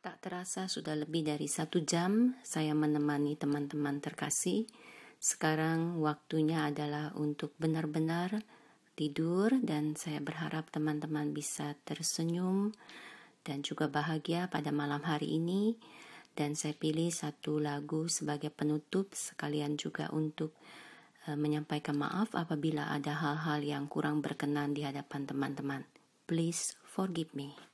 Tak terasa sudah lebih dari satu jam saya menemani teman-teman terkasih. Sekarang waktunya adalah untuk benar-benar tidur dan saya berharap teman-teman bisa tersenyum dan juga bahagia pada malam hari ini. Dan saya pilih satu lagu sebagai penutup sekalian juga untuk eh, menyampaikan maaf apabila ada hal-hal yang kurang berkenan di hadapan teman-teman. Please forgive me.